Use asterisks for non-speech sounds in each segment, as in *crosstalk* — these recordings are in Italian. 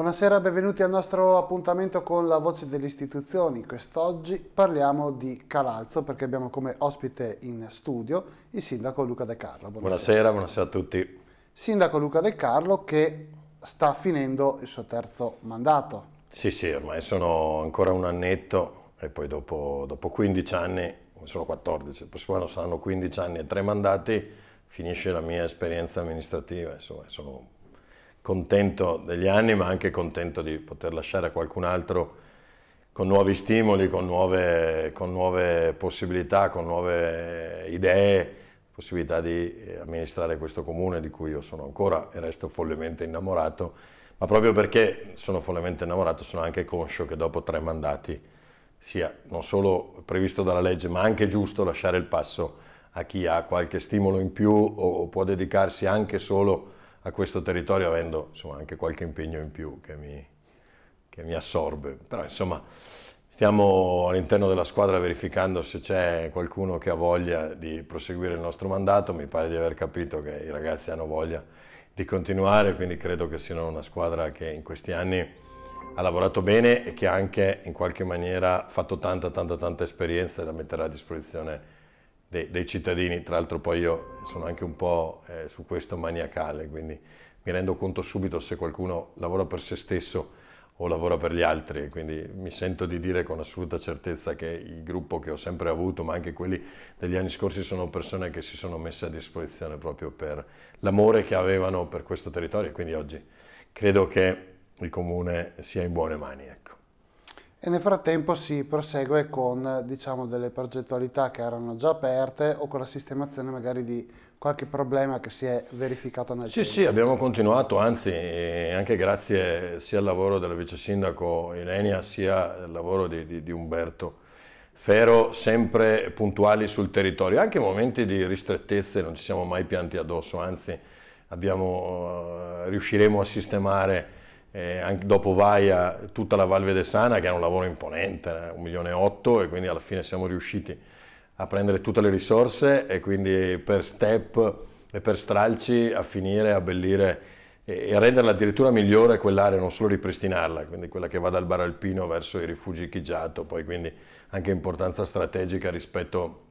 Buonasera, benvenuti al nostro appuntamento con la voce delle istituzioni. Quest'oggi parliamo di Calalzo perché abbiamo come ospite in studio il sindaco Luca De Carlo. Buonasera, buonasera, buonasera a tutti. Sindaco Luca De Carlo che sta finendo il suo terzo mandato. Sì, sì, ormai sono ancora un annetto e poi dopo, dopo 15 anni, sono 14, il prossimo anno saranno 15 anni e tre mandati, finisce la mia esperienza amministrativa, insomma sono contento degli anni, ma anche contento di poter lasciare a qualcun altro con nuovi stimoli, con nuove, con nuove possibilità, con nuove idee, possibilità di eh, amministrare questo comune di cui io sono ancora e resto follemente innamorato, ma proprio perché sono follemente innamorato sono anche conscio che dopo tre mandati sia non solo previsto dalla legge, ma anche giusto lasciare il passo a chi ha qualche stimolo in più o può dedicarsi anche solo a a questo territorio avendo insomma, anche qualche impegno in più che mi, che mi assorbe. Però insomma stiamo all'interno della squadra verificando se c'è qualcuno che ha voglia di proseguire il nostro mandato, mi pare di aver capito che i ragazzi hanno voglia di continuare, quindi credo che siano una squadra che in questi anni ha lavorato bene e che anche in qualche maniera ha fatto tanta tanta tanta esperienza da mettere a disposizione dei, dei cittadini, tra l'altro poi io sono anche un po' eh, su questo maniacale, quindi mi rendo conto subito se qualcuno lavora per se stesso o lavora per gli altri, quindi mi sento di dire con assoluta certezza che il gruppo che ho sempre avuto, ma anche quelli degli anni scorsi, sono persone che si sono messe a disposizione proprio per l'amore che avevano per questo territorio e quindi oggi credo che il comune sia in buone mani. Ecco e nel frattempo si prosegue con diciamo, delle progettualità che erano già aperte o con la sistemazione magari di qualche problema che si è verificato nel sì, tempo. Sì, abbiamo continuato, anzi eh, anche grazie sia al lavoro della vice sindaco Ilenia sia al lavoro di, di, di Umberto Fero, sempre puntuali sul territorio, anche in momenti di ristrettezze non ci siamo mai pianti addosso, anzi abbiamo, eh, riusciremo a sistemare eh, dopo Vaia tutta la Val Sana, che è un lavoro imponente, eh, un milione e otto, e quindi alla fine siamo riusciti a prendere tutte le risorse e quindi per step e per stralci a finire, a bellire e a renderla addirittura migliore quell'area, non solo ripristinarla, quindi quella che va dal Bar Alpino verso i rifugi Chigiato, poi quindi anche importanza strategica rispetto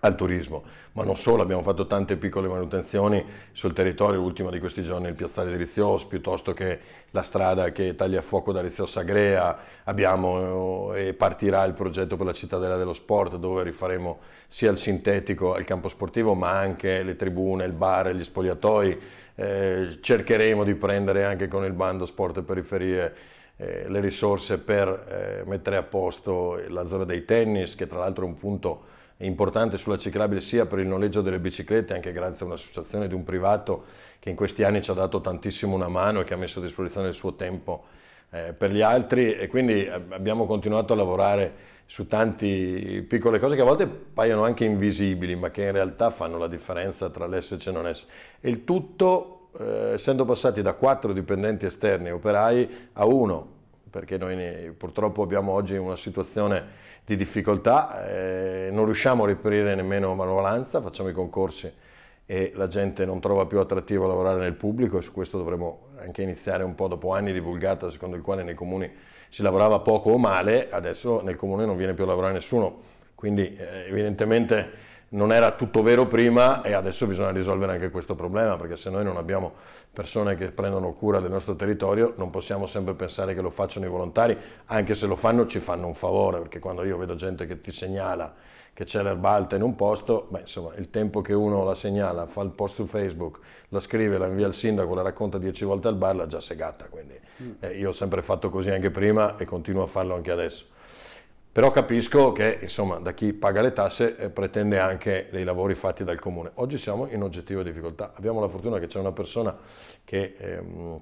al turismo, ma non solo, abbiamo fatto tante piccole manutenzioni sul territorio, l'ultima di questi giorni il piazzale di Rizios, piuttosto che la strada che taglia fuoco da Rizios a Grea, abbiamo eh, e partirà il progetto per la cittadella dello sport dove rifaremo sia il sintetico al campo sportivo ma anche le tribune, il bar, gli spogliatoi, eh, cercheremo di prendere anche con il bando sport e periferie eh, le risorse per eh, mettere a posto la zona dei tennis che tra l'altro è un punto importante sulla ciclabile sia per il noleggio delle biciclette, anche grazie a un'associazione di un privato che in questi anni ci ha dato tantissimo una mano e che ha messo a disposizione il suo tempo eh, per gli altri e quindi eh, abbiamo continuato a lavorare su tante piccole cose che a volte paiono anche invisibili ma che in realtà fanno la differenza tra l'esserci e non esserci. E il tutto eh, essendo passati da quattro dipendenti esterni operai a uno perché noi purtroppo abbiamo oggi una situazione di difficoltà, eh, non riusciamo a reperire nemmeno manovalanza, facciamo i concorsi e la gente non trova più attrattivo lavorare nel pubblico e su questo dovremmo anche iniziare un po' dopo anni divulgata secondo il quale nei comuni si lavorava poco o male, adesso nel comune non viene più a lavorare nessuno, quindi eh, evidentemente non era tutto vero prima e adesso bisogna risolvere anche questo problema perché se noi non abbiamo persone che prendono cura del nostro territorio non possiamo sempre pensare che lo facciano i volontari, anche se lo fanno ci fanno un favore perché quando io vedo gente che ti segnala che c'è l'erba alta in un posto, beh, insomma, il tempo che uno la segnala, fa il post su Facebook, la scrive, la invia al sindaco, la racconta dieci volte al bar, l'ha già segata. Quindi mm. eh, io ho sempre fatto così anche prima e continuo a farlo anche adesso però capisco che insomma, da chi paga le tasse eh, pretende anche dei lavori fatti dal comune. Oggi siamo in oggettiva difficoltà, abbiamo la fortuna che c'è una persona che... Ehm,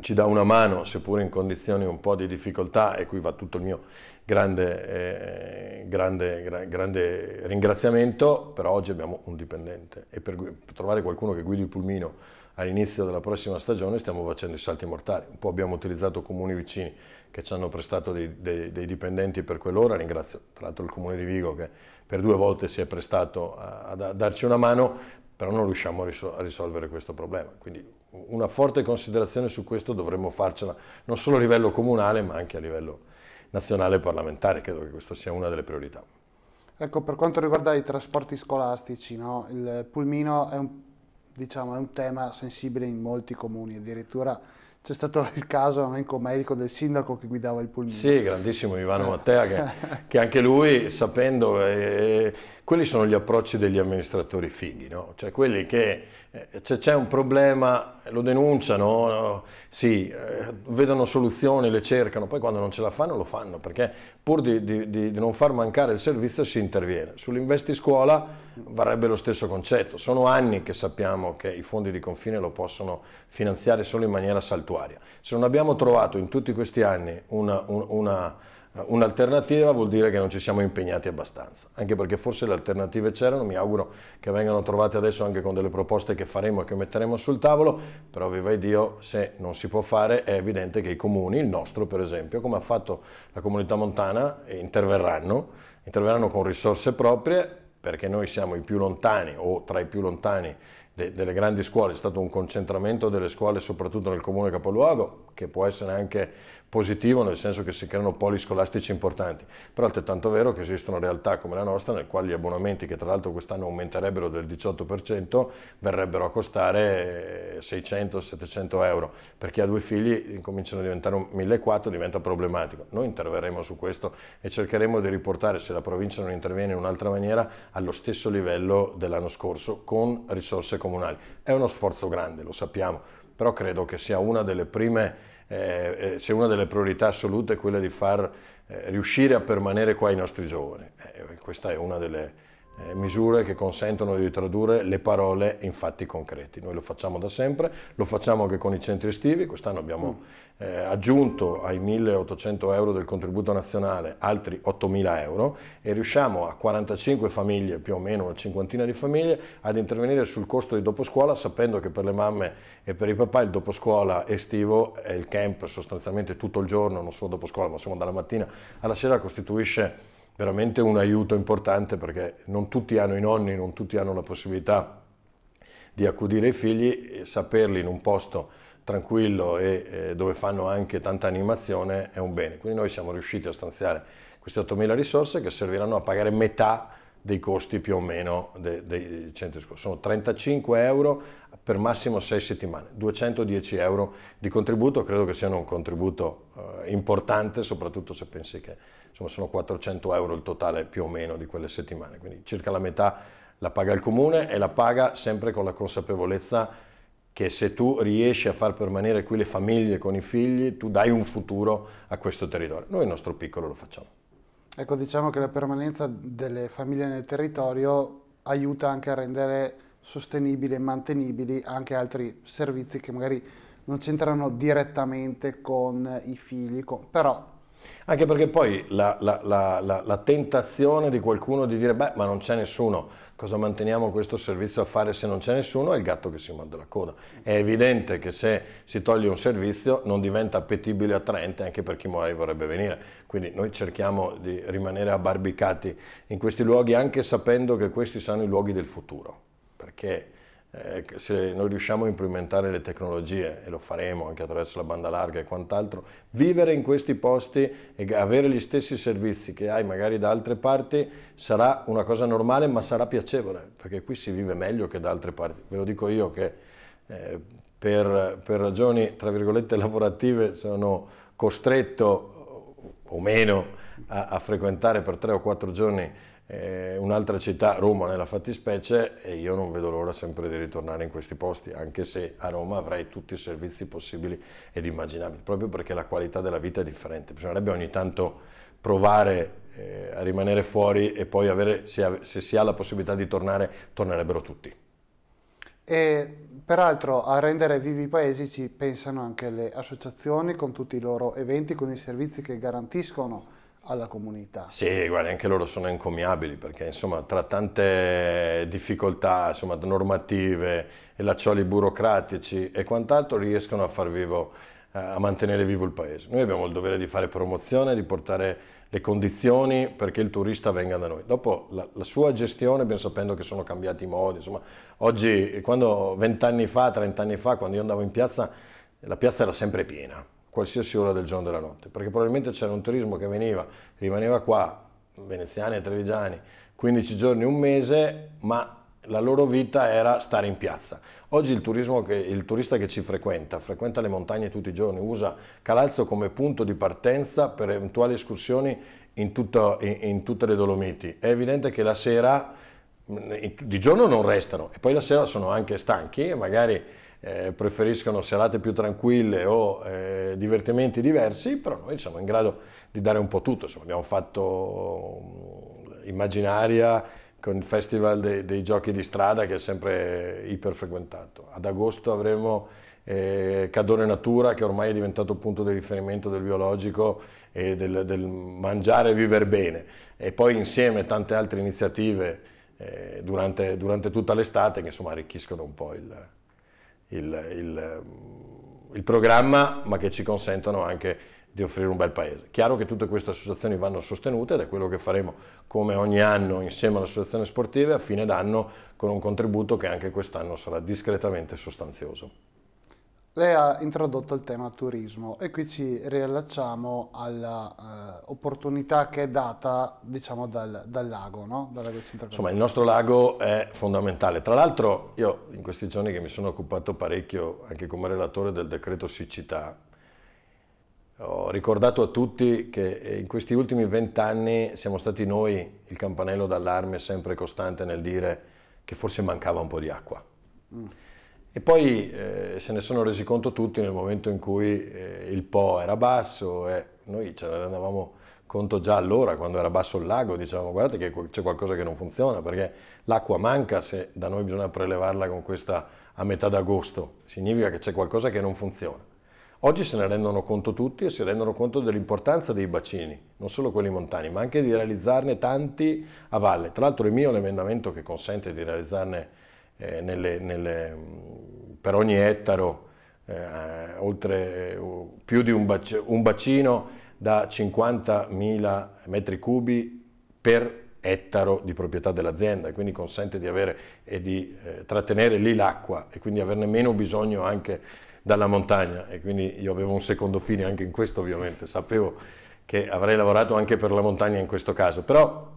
ci dà una mano, seppur in condizioni un po' di difficoltà, e qui va tutto il mio grande, eh, grande, gra grande ringraziamento, però oggi abbiamo un dipendente e per, per trovare qualcuno che guidi il pulmino all'inizio della prossima stagione stiamo facendo i salti mortali, un po' abbiamo utilizzato comuni vicini che ci hanno prestato dei, dei, dei dipendenti per quell'ora, ringrazio tra l'altro il comune di Vigo che per due volte si è prestato a, a darci una mano, però non riusciamo a, risol a risolvere questo problema, Quindi, una forte considerazione su questo dovremmo farcela non solo a livello comunale ma anche a livello nazionale e parlamentare, credo che questa sia una delle priorità. Ecco, per quanto riguarda i trasporti scolastici, no? il pulmino è un, diciamo, è un tema sensibile in molti comuni, addirittura c'è stato il caso anche medico del sindaco che guidava il pulmino. Sì, grandissimo Ivano eh. Mattea, che, *laughs* che anche lui, sapendo, eh, quelli sono gli approcci degli amministratori fighi, no? Cioè quelli che eh, c'è un problema, lo denunciano, sì, eh, vedono soluzioni, le cercano, poi quando non ce la fanno lo fanno, perché pur di, di, di non far mancare il servizio si interviene. Sull'investi Sull'investiscuola varrebbe lo stesso concetto. Sono anni che sappiamo che i fondi di confine lo possono finanziare solo in maniera saltuaria. Se non abbiamo trovato in tutti questi anni un'alternativa un, una, eh, un vuol dire che non ci siamo impegnati abbastanza, anche perché forse le alternative c'erano, mi auguro che vengano trovate adesso anche con delle proposte che faremo e che metteremo sul tavolo, però viva Dio, se non si può fare è evidente che i comuni, il nostro per esempio, come ha fatto la comunità montana, eh, interverranno, interverranno con risorse proprie perché noi siamo i più lontani o tra i più lontani de, delle grandi scuole, c'è stato un concentramento delle scuole soprattutto nel comune capoluogo, che può essere anche positivo nel senso che si creano poli scolastici importanti, però è altrettanto vero che esistono realtà come la nostra nel quale gli abbonamenti, che tra l'altro quest'anno aumenterebbero del 18%, verrebbero a costare 600-700 eh, euro, per chi ha due figli cominciano a diventare 1.400, diventa problematico. Noi interverremo su questo e cercheremo di riportare, se la provincia non interviene in un'altra maniera, allo stesso livello dell'anno scorso con risorse comuni comunali. È uno sforzo grande, lo sappiamo, però credo che sia una delle prime, eh, eh, sia una delle priorità assolute quella di far eh, riuscire a permanere qua i nostri giovani. Eh, questa è una delle eh, misure che consentono di tradurre le parole in fatti concreti. Noi lo facciamo da sempre, lo facciamo anche con i centri estivi, quest'anno abbiamo mm eh, aggiunto ai 1.800 euro del contributo nazionale altri 8.000 euro e riusciamo a 45 famiglie, più o meno una cinquantina di famiglie, ad intervenire sul costo di dopo scuola sapendo che per le mamme e per i papà il dopo scuola estivo è il camp sostanzialmente tutto il giorno, non solo dopo scuola ma insomma dalla mattina alla sera costituisce veramente un aiuto importante perché non tutti hanno i nonni, non tutti hanno la possibilità di accudire i figli e saperli in un posto tranquillo e eh, dove fanno anche tanta animazione è un bene. Quindi noi siamo riusciti a stanziare queste 8.000 risorse che serviranno a pagare metà dei costi più o meno dei, dei centri scuola. Sono 35 euro per massimo 6 settimane, 210 euro di contributo, credo che siano un contributo eh, importante, soprattutto se pensi che insomma, sono 400 euro il totale più o meno di quelle settimane, quindi circa la metà la paga il comune e la paga sempre con la consapevolezza che se tu riesci a far permanere qui le famiglie con i figli, tu dai un futuro a questo territorio. Noi il nostro piccolo lo facciamo. Ecco, diciamo che la permanenza delle famiglie nel territorio aiuta anche a rendere sostenibili e mantenibili anche altri servizi che magari non c'entrano direttamente con i figli, con, però anche perché poi la, la, la, la, tentazione di qualcuno di dire, beh, ma non c'è nessuno, cosa manteniamo questo servizio a fare se non c'è nessuno? È il gatto che si morde la coda. È evidente che se si toglie un servizio non diventa appetibile e attraente anche per chi magari vorrebbe venire. Quindi noi cerchiamo di rimanere abbarbicati in questi luoghi anche sapendo che questi sono i luoghi del futuro. Perché eh, se noi riusciamo a implementare le tecnologie, e lo faremo anche attraverso la banda larga e quant'altro, vivere in questi posti e avere gli stessi servizi che hai magari da altre parti sarà una cosa normale ma sarà piacevole, perché qui si vive meglio che da altre parti. Ve lo dico io che eh, per, per ragioni, tra virgolette, *laughs* lavorative sono costretto o meno a, a, frequentare per tre o quattro giorni eh, un'altra città, Roma nella fattispecie, e io non vedo l'ora sempre di ritornare in questi posti, anche se a Roma avrei tutti i servizi possibili ed immaginabili, proprio perché la qualità della vita è differente. Bisognerebbe ogni tanto provare eh, a rimanere fuori e poi avere, se, se si ha la possibilità di tornare, tornerebbero tutti. E peraltro a rendere vivi i paesi ci pensano anche le associazioni con tutti i loro eventi, con i servizi che garantiscono alla comunità. Sì, guarda, anche loro sono encomiabili perché insomma tra tante difficoltà insomma, normative e laccioli burocratici e quant'altro riescono a far vivo eh, a mantenere vivo il paese. Noi abbiamo il dovere di fare promozione, di portare le condizioni perché il turista venga da noi. Dopo la, la sua gestione, ben sapendo che sono cambiati i modi, insomma, oggi, quando vent'anni fa, trent'anni fa, quando io andavo in piazza, la piazza era sempre piena qualsiasi ora del giorno e della notte, perché probabilmente c'era un turismo che veniva, rimaneva qua, veneziani e trevigiani, 15 giorni, un mese, ma la loro vita era stare in piazza. Oggi il, che, il, turista che ci frequenta, frequenta le montagne tutti i giorni, usa Calalzo come punto di partenza per eventuali escursioni in, tutto, in, in tutte le Dolomiti. È evidente che la sera, mm, di giorno non restano e poi la sera sono anche stanchi e magari eh, preferiscono serate più tranquille o eh, divertimenti diversi, però noi siamo in grado di dare un po' tutto, insomma abbiamo fatto mm, immaginaria con il festival dei, dei giochi di strada che è sempre iperfrequentato. Ad agosto avremo eh, Cadore Natura che ormai è diventato punto di riferimento del biologico e del, del mangiare e vivere bene e poi insieme tante altre iniziative eh, durante, durante tutta l'estate che insomma arricchiscono un po' il, il, il, il programma, ma che ci consentono anche di offrire un bel paese. Chiaro che tutte queste associazioni vanno sostenute ed è quello che faremo come ogni anno insieme all'associazione sportiva a fine d'anno con un contributo che anche quest'anno sarà discretamente sostanzioso. Lei ha introdotto il tema turismo e qui ci riallacciamo all'opportunità eh, che è data diciamo, dal, dal, lago, no? dal lago Insomma, il nostro lago è fondamentale. Tra l'altro io in questi giorni che mi sono occupato parecchio anche come relatore del decreto siccità, ho ricordato a tutti che eh, in questi ultimi vent'anni siamo stati noi il campanello d'allarme sempre costante nel dire che forse mancava un po' di acqua. Mm e poi eh, se ne sono resi conto tutti nel momento in cui eh, il Po era basso e noi ce ne rendevamo conto già allora, quando era basso il lago, dicevamo guardate che c'è qualcosa che non funziona perché l'acqua manca se da noi bisogna prelevarla con questa a metà d'agosto, significa che c'è qualcosa che non funziona. Oggi se ne rendono conto tutti e si rendono conto dell'importanza dei bacini, non solo quelli montani, ma anche di realizzarne tanti a valle. Tra l'altro il mio l'emendamento che consente di realizzarne eh, nelle, nelle, mm, per ogni ettaro eh, oltre, eh, più di un, bac un bacino da 50.000 metri cubi per ettaro di proprietà dell'azienda e quindi consente di avere e di eh, trattenere lì l'acqua e quindi averne meno bisogno anche dalla montagna e quindi io avevo un secondo fine anche in questo ovviamente, sapevo che avrei lavorato anche per la montagna in questo caso, però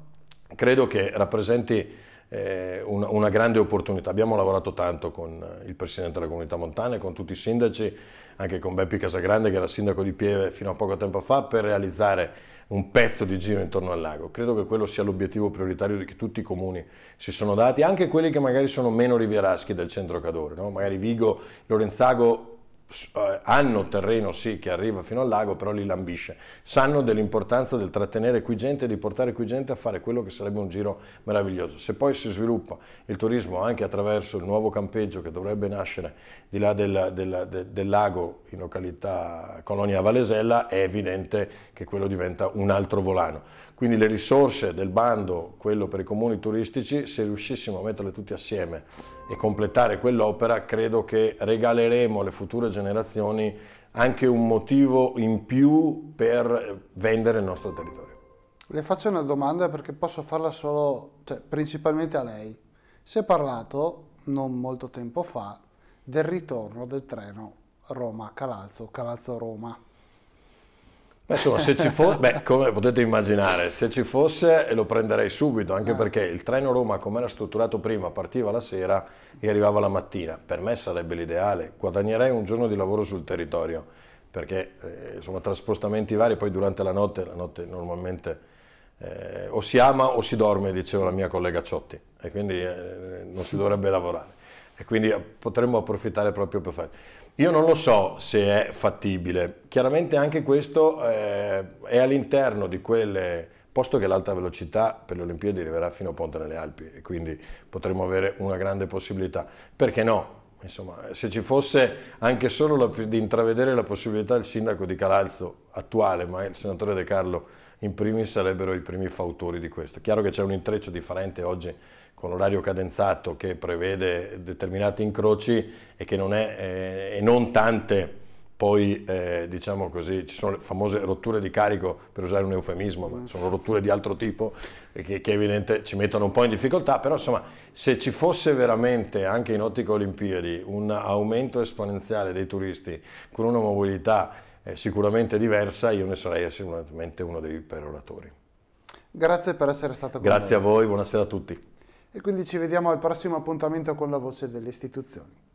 credo che rappresenti eh, una, una, grande opportunità. Abbiamo lavorato tanto con eh, il Presidente della Comunità Montana e con tutti i sindaci, anche con Beppi Casagrande che era sindaco di Pieve fino a poco tempo fa, per realizzare un pezzo di giro intorno al lago. Credo che quello sia l'obiettivo prioritario che tutti i comuni si sono dati, anche quelli che magari sono meno rivieraschi del centro Cadore, no? magari Vigo, Lorenzago eh, hanno terreno sì che arriva fino al lago, però li lambisce. Sanno dell'importanza del trattenere qui gente e di portare qui gente a fare quello che sarebbe un giro meraviglioso. Se poi si sviluppa il turismo anche attraverso il nuovo campeggio che dovrebbe nascere di là del, del, del, del lago in località Colonia Valesella, è evidente che quello diventa un altro volano. Quindi le risorse del bando, quello per i comuni turistici, se riuscissimo a metterle tutte assieme e completare quell'opera, credo che regaleremo alle future generazioni anche un motivo in più per vendere il nostro territorio. Le faccio una domanda perché posso farla solo, cioè, principalmente a lei. Si è parlato, non molto tempo fa, del ritorno del treno Roma-Calalzo, Calalzo-Roma insomma, se ci fosse, beh, come potete immaginare, se ci fosse eh, lo prenderei subito, anche ah. perché il treno Roma, come era strutturato prima, partiva la sera e arrivava la mattina. Per me sarebbe l'ideale, guadagnerei un giorno di lavoro sul territorio, perché eh, insomma, tra spostamenti vari, poi durante la notte, la notte normalmente... Eh, o si ama o si dorme, diceva la mia collega Ciotti, e quindi eh, non si dovrebbe lavorare. E quindi eh, potremmo approfittare proprio per fare. Io non lo so se è fattibile, chiaramente anche questo eh, è all'interno di quelle, posto che l'alta velocità per le Olimpiadi arriverà fino a Ponte nelle Alpi e quindi potremo avere una grande possibilità, perché no? Insomma, se ci fosse anche solo la, di intravedere la possibilità il sindaco di Calalzo attuale, ma il senatore De Carlo in primis sarebbero i primi fautori di questo. Chiaro che c'è un intreccio differente oggi con l'orario cadenzato che prevede determinati incroci e che non, è, eh, e non tante poi eh, diciamo così, ci sono le famose rotture di carico, per usare un eufemismo, ma sono rotture di altro tipo che, che evidente ci mettono un po' in difficoltà, però insomma se ci fosse veramente anche in ottica olimpiadi un aumento esponenziale dei turisti con una mobilità eh, sicuramente diversa, io ne sarei sicuramente uno dei peroratori. Grazie per essere stato con Grazie noi. Grazie a voi, buonasera a tutti. E quindi ci vediamo al prossimo appuntamento con la voce delle istituzioni.